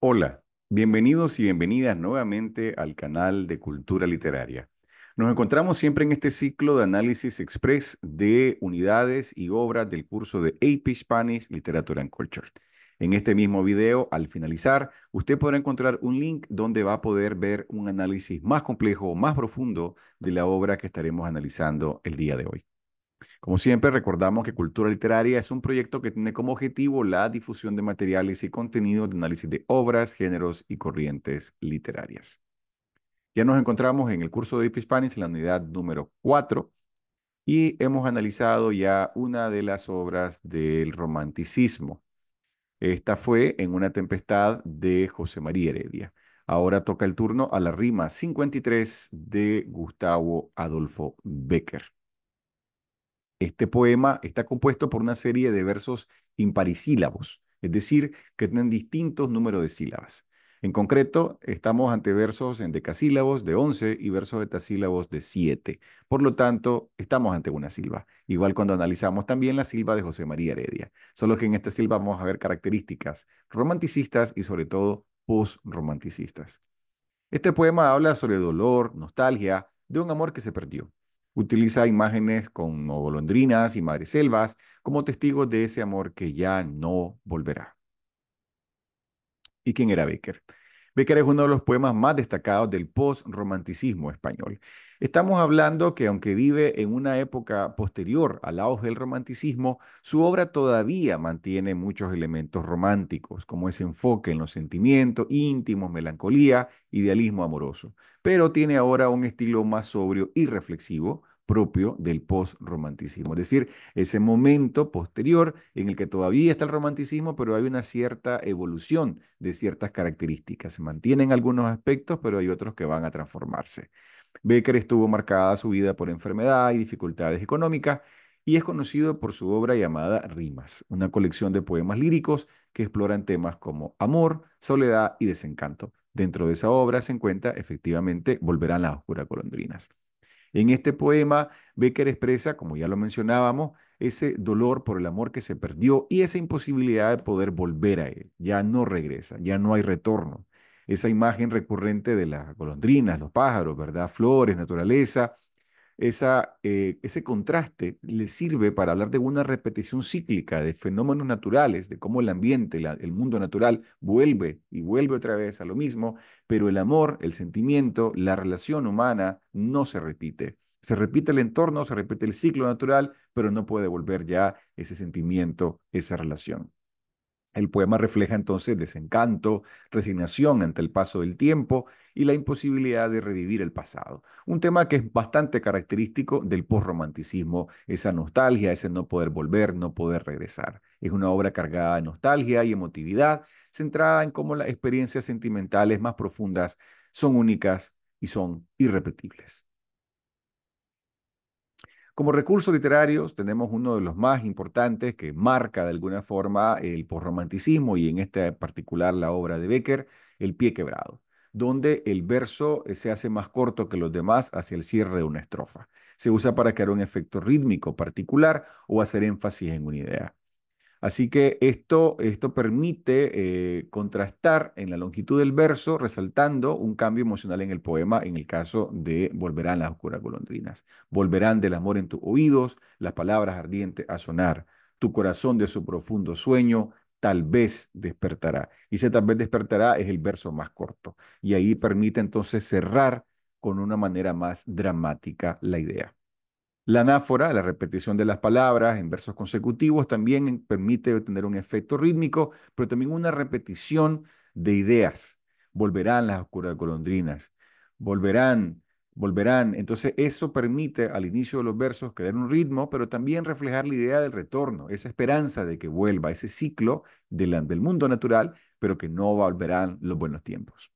Hola, bienvenidos y bienvenidas nuevamente al canal de Cultura Literaria. Nos encontramos siempre en este ciclo de análisis express de unidades y obras del curso de AP Spanish Literature and Culture. En este mismo video, al finalizar, usted podrá encontrar un link donde va a poder ver un análisis más complejo, o más profundo de la obra que estaremos analizando el día de hoy. Como siempre, recordamos que Cultura Literaria es un proyecto que tiene como objetivo la difusión de materiales y contenidos de análisis de obras, géneros y corrientes literarias. Ya nos encontramos en el curso de Deep Hispanics, en la unidad número 4, y hemos analizado ya una de las obras del romanticismo. Esta fue En una tempestad de José María Heredia. Ahora toca el turno a la rima 53 de Gustavo Adolfo Becker. Este poema está compuesto por una serie de versos imparisílabos, es decir, que tienen distintos números de sílabas. En concreto, estamos ante versos en decasílabos de 11 y versos hetasílabos de 7. Por lo tanto, estamos ante una silva. Igual cuando analizamos también la silva de José María Heredia. Solo que en esta silva vamos a ver características romanticistas y sobre todo posromanticistas. Este poema habla sobre dolor, nostalgia, de un amor que se perdió. Utiliza imágenes con golondrinas y selvas como testigos de ese amor que ya no volverá. ¿Y quién era Baker? Becker es uno de los poemas más destacados del post-romanticismo español. Estamos hablando que aunque vive en una época posterior la auge del romanticismo, su obra todavía mantiene muchos elementos románticos, como ese enfoque en los sentimientos íntimos, melancolía, idealismo amoroso, pero tiene ahora un estilo más sobrio y reflexivo, propio del post-romanticismo, es decir, ese momento posterior en el que todavía está el romanticismo, pero hay una cierta evolución de ciertas características. Se mantienen algunos aspectos, pero hay otros que van a transformarse. Becker estuvo marcada su vida por enfermedad y dificultades económicas y es conocido por su obra llamada Rimas, una colección de poemas líricos que exploran temas como amor, soledad y desencanto. Dentro de esa obra se encuentra efectivamente Volverán las oscuras colondrinas. En este poema, Becker expresa, como ya lo mencionábamos, ese dolor por el amor que se perdió y esa imposibilidad de poder volver a él. Ya no regresa, ya no hay retorno. Esa imagen recurrente de las golondrinas, los pájaros, ¿verdad? Flores, naturaleza, esa, eh, ese contraste le sirve para hablar de una repetición cíclica de fenómenos naturales, de cómo el ambiente, el mundo natural vuelve y vuelve otra vez a lo mismo, pero el amor, el sentimiento, la relación humana no se repite. Se repite el entorno, se repite el ciclo natural, pero no puede volver ya ese sentimiento, esa relación. El poema refleja entonces desencanto, resignación ante el paso del tiempo y la imposibilidad de revivir el pasado. Un tema que es bastante característico del postromanticismo, esa nostalgia, ese no poder volver, no poder regresar. Es una obra cargada de nostalgia y emotividad, centrada en cómo las experiencias sentimentales más profundas son únicas y son irrepetibles. Como recursos literarios tenemos uno de los más importantes que marca de alguna forma el posromanticismo y en este particular la obra de Becker, El pie quebrado, donde el verso eh, se hace más corto que los demás hacia el cierre de una estrofa. Se usa para crear un efecto rítmico particular o hacer énfasis en una idea. Así que esto, permite eh, contrastar en la longitud del verso, resaltando un cambio emocional en el poema, en el caso de Volverán las oscuras golondrinas. Volverán del amor en tus oídos, las palabras ardientes a sonar. Tu corazón de su profundo sueño tal vez despertará. Y ese tal vez despertará es el verso más corto. Y ahí permite entonces cerrar con una manera más dramática la idea. La anáfora, la repetición de las palabras en versos consecutivos, también permite tener un efecto rítmico, pero también una repetición de ideas. Volverán las oscuras golondrinas, volverán, volverán. Entonces eso permite al inicio de los versos crear un ritmo, pero también reflejar la idea del retorno, esa esperanza de que vuelva, ese ciclo del, del mundo natural, pero que no volverán los buenos tiempos.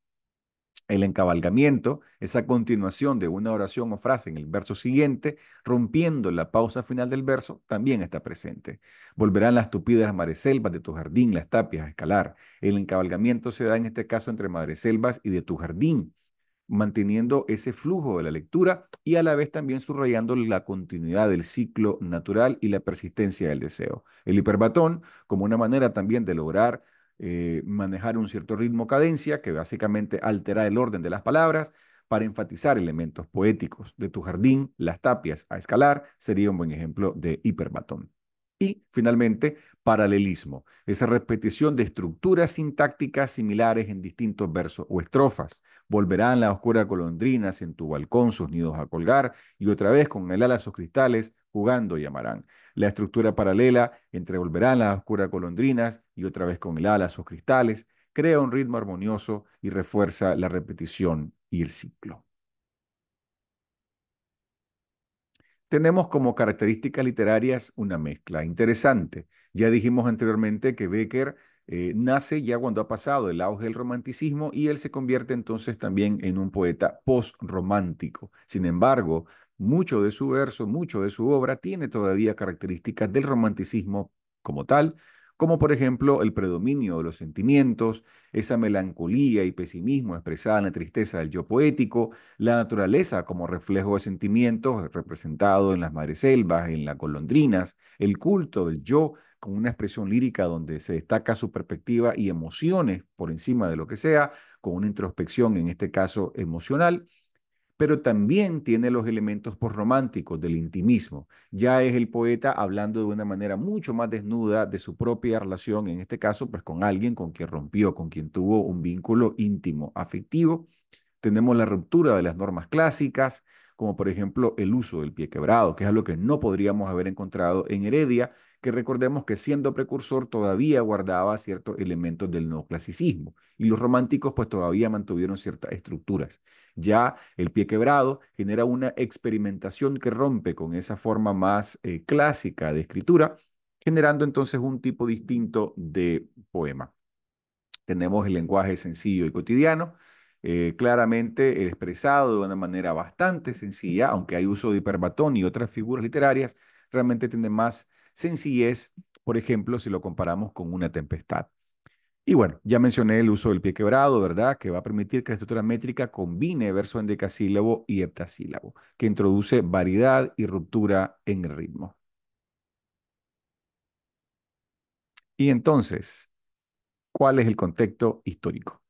El encabalgamiento, esa continuación de una oración o frase en el verso siguiente, rompiendo la pausa final del verso, también está presente. Volverán las tupidas mareselvas de tu jardín, las tapias a escalar. El encabalgamiento se da en este caso entre madreselvas y de tu jardín, manteniendo ese flujo de la lectura y a la vez también subrayando la continuidad del ciclo natural y la persistencia del deseo. El hiperbatón, como una manera también de lograr eh, manejar un cierto ritmo cadencia que básicamente altera el orden de las palabras para enfatizar elementos poéticos de tu jardín, las tapias a escalar, sería un buen ejemplo de hiperbatón. Y finalmente, paralelismo, esa repetición de estructuras sintácticas similares en distintos versos o estrofas. Volverán las oscuras colondrinas en tu balcón sus nidos a colgar y otra vez con el ala sus cristales jugando llamarán. La estructura paralela entre volverán las oscuras colondrinas y otra vez con el ala sus cristales crea un ritmo armonioso y refuerza la repetición y el ciclo. tenemos como características literarias una mezcla interesante. Ya dijimos anteriormente que Becker eh, nace ya cuando ha pasado el auge del romanticismo y él se convierte entonces también en un poeta postromántico. Sin embargo, mucho de su verso, mucho de su obra tiene todavía características del romanticismo como tal, como por ejemplo el predominio de los sentimientos, esa melancolía y pesimismo expresada en la tristeza del yo poético, la naturaleza como reflejo de sentimientos representado en las selvas, en las golondrinas, el culto del yo con una expresión lírica donde se destaca su perspectiva y emociones por encima de lo que sea, con una introspección en este caso emocional, pero también tiene los elementos románticos del intimismo. Ya es el poeta hablando de una manera mucho más desnuda de su propia relación, en este caso, pues con alguien con quien rompió, con quien tuvo un vínculo íntimo, afectivo. Tenemos la ruptura de las normas clásicas, como por ejemplo el uso del pie quebrado, que es algo que no podríamos haber encontrado en Heredia, que recordemos que siendo precursor todavía guardaba ciertos elementos del neoclasicismo y los románticos pues todavía mantuvieron ciertas estructuras. Ya el pie quebrado genera una experimentación que rompe con esa forma más eh, clásica de escritura, generando entonces un tipo distinto de poema. Tenemos el lenguaje sencillo y cotidiano, eh, claramente el expresado de una manera bastante sencilla, aunque hay uso de hiperbatón y otras figuras literarias, realmente tiene más sencillez, por ejemplo, si lo comparamos con una tempestad. Y bueno, ya mencioné el uso del pie quebrado, ¿verdad? Que va a permitir que la estructura métrica combine verso en y heptasílabo, que introduce variedad y ruptura en el ritmo. Y entonces, ¿cuál es el contexto histórico?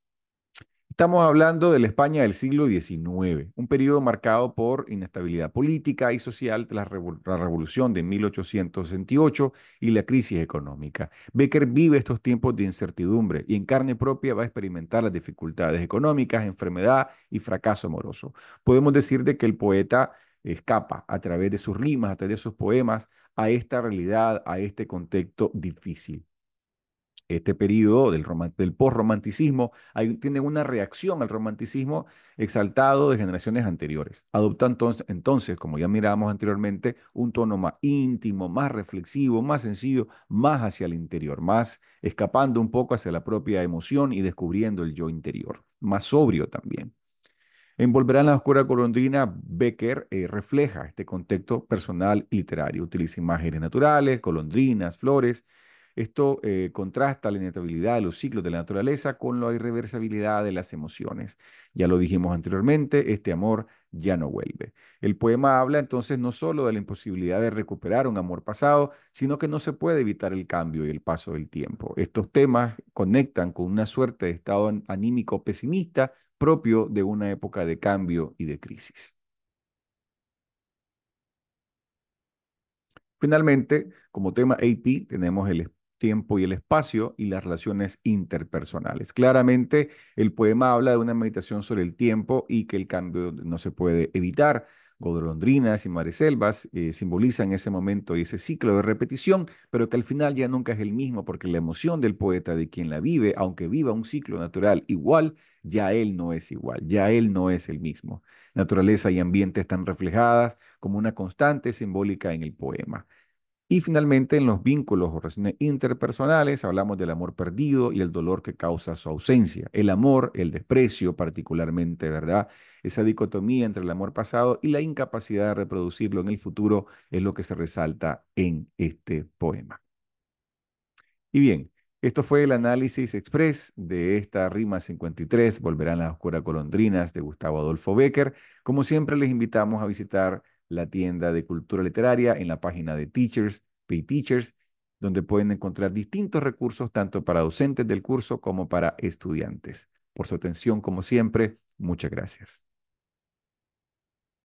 Estamos hablando de la España del siglo XIX, un periodo marcado por inestabilidad política y social tras la revolución de 1868 y la crisis económica. Becker vive estos tiempos de incertidumbre y en carne propia va a experimentar las dificultades económicas, enfermedad y fracaso amoroso. Podemos decir de que el poeta escapa a través de sus rimas, a través de sus poemas, a esta realidad, a este contexto difícil este periodo del, del postromanticismo, tiene una reacción al romanticismo exaltado de generaciones anteriores. Adopta entonces, como ya mirábamos anteriormente, un tono más íntimo, más reflexivo, más sencillo, más hacia el interior, más escapando un poco hacia la propia emoción y descubriendo el yo interior, más sobrio también. Volverán la oscura colondrina, Becker eh, refleja este contexto personal literario. Utiliza imágenes naturales, colondrinas, flores, esto eh, contrasta la inestabilidad de los ciclos de la naturaleza con la irreversibilidad de las emociones. Ya lo dijimos anteriormente, este amor ya no vuelve. El poema habla entonces no solo de la imposibilidad de recuperar un amor pasado, sino que no se puede evitar el cambio y el paso del tiempo. Estos temas conectan con una suerte de estado anímico pesimista propio de una época de cambio y de crisis. Finalmente, como tema AP, tenemos el tiempo y el espacio y las relaciones interpersonales. Claramente, el poema habla de una meditación sobre el tiempo y que el cambio no se puede evitar. Godrondrinas y mareselvas eh, simbolizan ese momento y ese ciclo de repetición, pero que al final ya nunca es el mismo porque la emoción del poeta de quien la vive, aunque viva un ciclo natural igual, ya él no es igual, ya él no es el mismo. Naturaleza y ambiente están reflejadas como una constante simbólica en el poema. Y finalmente, en los vínculos o relaciones interpersonales, hablamos del amor perdido y el dolor que causa su ausencia. El amor, el desprecio particularmente, ¿verdad? Esa dicotomía entre el amor pasado y la incapacidad de reproducirlo en el futuro es lo que se resalta en este poema. Y bien, esto fue el análisis express de esta rima 53, Volverán las oscuras colondrinas, de Gustavo Adolfo Becker. Como siempre, les invitamos a visitar la tienda de cultura literaria, en la página de Teachers, Pay Teachers, donde pueden encontrar distintos recursos tanto para docentes del curso como para estudiantes. Por su atención, como siempre, muchas gracias.